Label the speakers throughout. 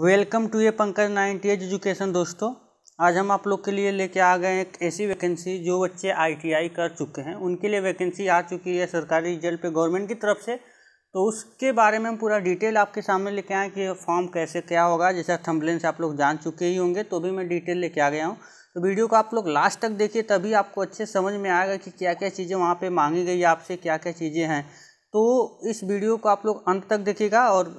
Speaker 1: welcome to A Pankaj ninety age education दोस्तों आज हम आप लोग के लिए लेके आ गए एक ऐसी वैकेंसी जो बच्चे आईटीआई कर चुके हैं उनके लिए वैकेंसी आ चुकी है सरकारी रिजल्ट पे गवर्नमेंट की तरफ से तो उसके बारे में हम पूरा डिटेल आपके सामने लेके आए कि फॉर्म कैसे क्या होगा जैसा थम्बलेन से आप लोग जान चुके ही होंगे तो भी मैं डिटेल लेके आ गया हूँ तो वीडियो को आप लोग लास्ट तक देखिए तभी आपको अच्छे समझ में आएगा कि क्या क्या चीज़ें वहाँ पर मांगी गई आपसे क्या क्या चीज़ें हैं तो इस वीडियो को आप लोग अंत तक देखिएगा और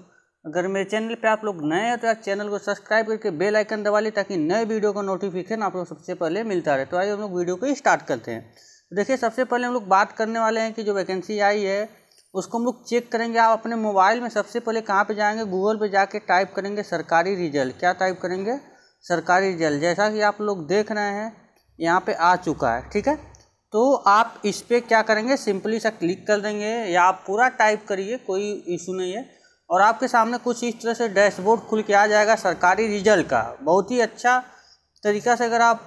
Speaker 1: अगर मेरे चैनल पे आप लोग नए हैं तो आप चैनल को सब्सक्राइब करके बेल आइकन दबा लें ताकि नए वीडियो का नोटिफिकेशन आप लोग सबसे पहले मिलता रहे तो आइए हम लोग वीडियो को स्टार्ट करते हैं तो देखिए सबसे पहले हम लोग बात करने वाले हैं कि जो वैकेंसी आई है उसको हम लोग चेक करेंगे आप अपने मोबाइल में सबसे पहले कहाँ पर जाएंगे गूगल पर जाके टाइप करेंगे सरकारी रिजल्ट क्या टाइप करेंगे सरकारी रिजल्ट जैसा कि आप लोग देख रहे हैं यहाँ पर आ चुका है ठीक है तो आप इस पर क्या करेंगे सिंपली सा क्लिक कर देंगे या आप पूरा टाइप करिए कोई इशू नहीं है और आपके सामने कुछ इस तरह से डैशबोर्ड खुल के आ जाएगा सरकारी रिजल्ट का बहुत ही अच्छा तरीका से अगर आप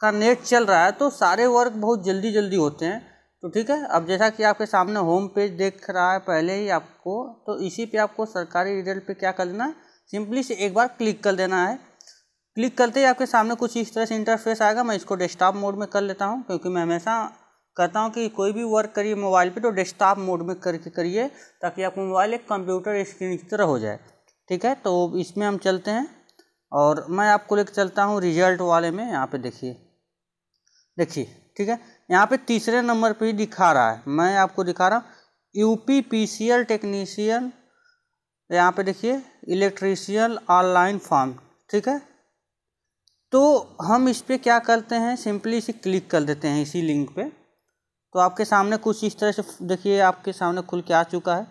Speaker 1: का नेट चल रहा है तो सारे वर्क बहुत जल्दी जल्दी होते हैं तो ठीक है अब जैसा कि आपके सामने होम पेज देख रहा है पहले ही आपको तो इसी पे आपको सरकारी रिजल्ट पे क्या कर देना है सिंपली से एक बार क्लिक कर देना है क्लिक करते ही आपके सामने कुछ इस तरह से इंटरफेस आएगा मैं इसको डेस्कटॉप मोड में कर लेता हूँ क्योंकि मैं हमेशा कहता हूँ कि कोई भी वर्क करिए मोबाइल पे तो डेस्कटॉप मोड में करके करिए ताकि आपका मोबाइल एक कंप्यूटर स्क्रीन की तरह हो जाए ठीक है तो इसमें हम चलते हैं और मैं आपको लेकर चलता हूँ रिजल्ट वाले में यहाँ पे देखिए देखिए ठीक है यहाँ पे तीसरे नंबर पे ही दिखा रहा है मैं आपको दिखा रहा हूँ U P P C L technician यहाँ पर देखिए इलेक्ट्रीशियन ऑनलाइन फॉर्म ठीक है तो हम इस पर क्या करते हैं सिंपली इसे क्लिक कर देते हैं इसी लिंक पर तो आपके सामने कुछ इस तरह से देखिए आपके सामने खुल के आ चुका है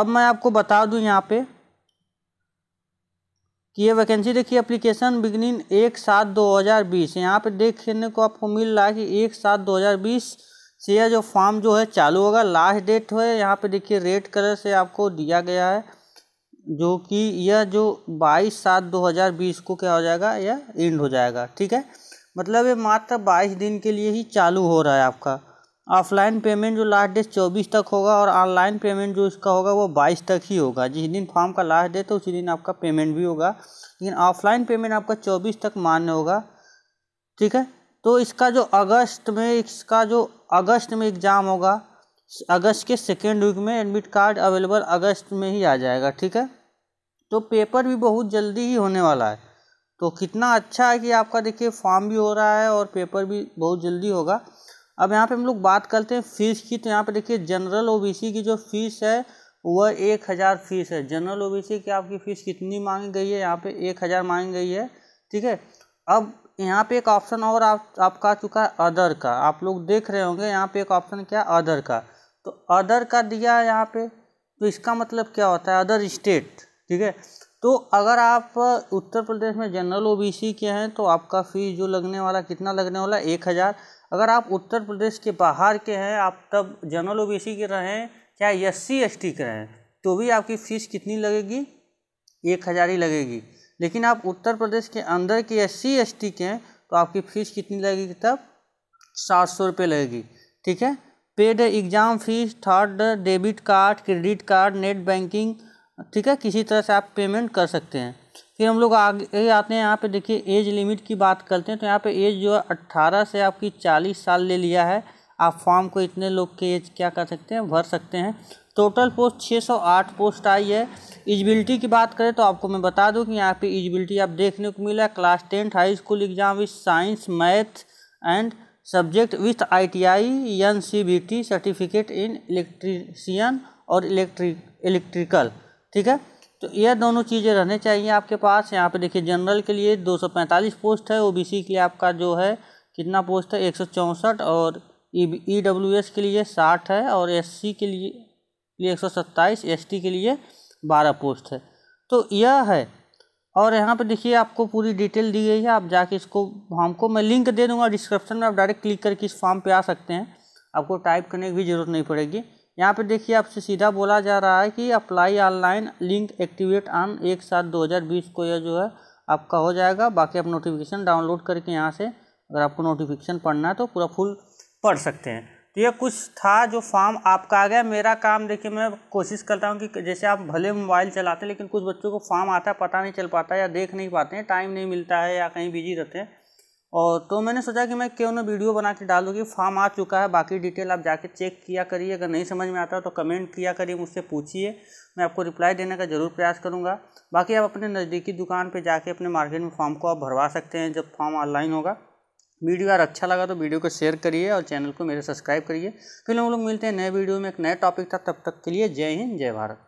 Speaker 1: अब मैं आपको बता दूं यहाँ पे कि ये वैकेंसी देखिए एप्लीकेशन बिगनिंग एक सात दो हज़ार बीस यहाँ पर देखने को आपको मिल रहा है कि एक सात दो हज़ार बीस से यह जो फॉर्म जो है चालू होगा लास्ट डेट है यहाँ पे देखिए रेड कलर से आपको दिया गया है जो कि यह जो बाईस सात दो हज़ार बीस को क्या हो जाएगा यह एंड हो जाएगा ठीक है मतलब ये मात्र बाईस दिन के लिए ही चालू हो रहा है आपका ऑफलाइन पेमेंट जो लास्ट डेट चौबीस तक होगा और ऑनलाइन पेमेंट जो इसका होगा वो बाईस तक ही होगा जिस दिन फॉर्म का लास्ट डेट है उसी दिन आपका पेमेंट भी होगा लेकिन ऑफलाइन पेमेंट आपका चौबीस तक मान्य होगा ठीक है तो इसका जो अगस्त में इसका जो अगस्त में एग्ज़ाम होगा अगस्त के सेकेंड वीक में एडमिट कार्ड अवेलेबल अगस्त में ही आ जाएगा ठीक है तो पेपर भी बहुत जल्दी ही होने वाला है तो कितना अच्छा है कि आपका देखिए फॉर्म भी हो रहा है और पेपर भी बहुत जल्दी होगा अब यहाँ पे हम लोग बात करते हैं फीस की तो यहाँ पे देखिए जनरल ओबीसी की जो फीस है वह एक हज़ार फीस है जनरल ओबीसी की आपकी फ़ीस कितनी मांगी गई है यहाँ पे एक हज़ार मांगी गई है ठीक है अब यहाँ पे एक ऑप्शन और आप आपका आ चुका है अदर का आप लोग देख रहे होंगे यहाँ पे एक ऑप्शन क्या अदर का तो अदर का दिया है यहाँ पे तो इसका मतलब क्या होता है अदर स्टेट ठीक है तो अगर आप उत्तर प्रदेश में जनरल ओबीसी के हैं तो आपका फीस जो लगने वाला कितना लगने वाला एक हज़ार अगर आप उत्तर प्रदेश के बाहर के हैं आप तब जनरल ओ के रहें चाहे एस सी एस टी के रहें तो भी आपकी फ़ीस कितनी लगेगी एक हज़ार ही लगेगी लेकिन आप उत्तर प्रदेश के अंदर के एस सी एस टी के हैं तो आपकी फ़ीस कितनी लगेगी तब सात सौ रुपये लगेगी ठीक है paid exam fees third debit card credit card net banking ठीक है किसी तरह से आप पेमेंट कर सकते हैं फिर हम लोग आगे आते हैं यहाँ पे देखिए एज लिमिट की बात करते हैं तो यहाँ पे एज जो है अट्ठारह से आपकी चालीस साल ले लिया है आप फॉर्म को इतने लोग के एज क्या कर सकते हैं भर सकते हैं टोटल पोस्ट 608 पोस्ट आई है इजबिलिटी की बात करें तो आपको मैं बता दूं कि यहाँ पे इजबिलिटी आप देखने को मिला class tenth high school exam with science math and subject with ITI NCVT certificate in electrician और इलेक्ट्रिक इलेक्ट्रिकल ठीक है तो यह दोनों चीज़ें रहने चाहिए आपके पास यहाँ पे देखिए जनरल के लिए 245 पोस्ट है ओबीसी के लिए आपका जो है कितना पोस्ट है एक और ई डब्ल्यू एस के लिए साठ है और एस के लिए एक सौ के लिए बारह पोस्ट है तो यह है और यहाँ पे देखिए आपको पूरी डिटेल दी गई है आप जाके इसको हमको मैं लिंक दे दूँगा डिस्क्रिप्शन में आप डायरेक्ट क्लिक करके इस फॉर्म पर आ सकते हैं आपको टाइप करने की भी ज़रूरत नहीं पड़ेगी यहाँ पे देखिए आपसे सीधा बोला जा रहा है कि apply online link activate on एक सात दो हज़ार बीस को यह जो है आपका हो जाएगा बाकी आप नोटिफिकेशन डाउनलोड करके यहाँ से अगर आपको नोटिफिकेशन पढ़ना है तो पूरा फुल पढ़ सकते हैं तो यह कुछ था जो फॉर्म आपका आ गया मेरा काम देखिए मैं कोशिश करता हूँ कि जैसे आप भले मोबाइल चलाते हैं लेकिन कुछ बच्चों को फॉर्म आता है पता नहीं चल पाता या देख नहीं पाते हैं टाइम नहीं मिलता है या कहीं बिजी रहते हैं और तो मैंने सोचा कि मैं क्यों ना वीडियो बना के डालूँगी फॉर्म आ चुका है बाकी डिटेल आप जाके चेक किया करिए अगर नहीं समझ में आता तो कमेंट किया करिए मुझसे पूछिए मैं आपको रिप्लाई देने का ज़रूर प्रयास करूँगा बाकी आप अपने नज़दीकी दुकान पर जाके अपने मार्केट में फॉर्म को आप भरवा सकते हैं जब फॉर्म ऑनलाइन होगा वीडियो यार अच्छा लगा तो वीडियो को शेयर करिए और चैनल को मेरे सब्सक्राइब करिए फिर हम लोग मिलते हैं नए वीडियो में एक नए टॉपिक था तब तक के लिए जय हिंद जय भारत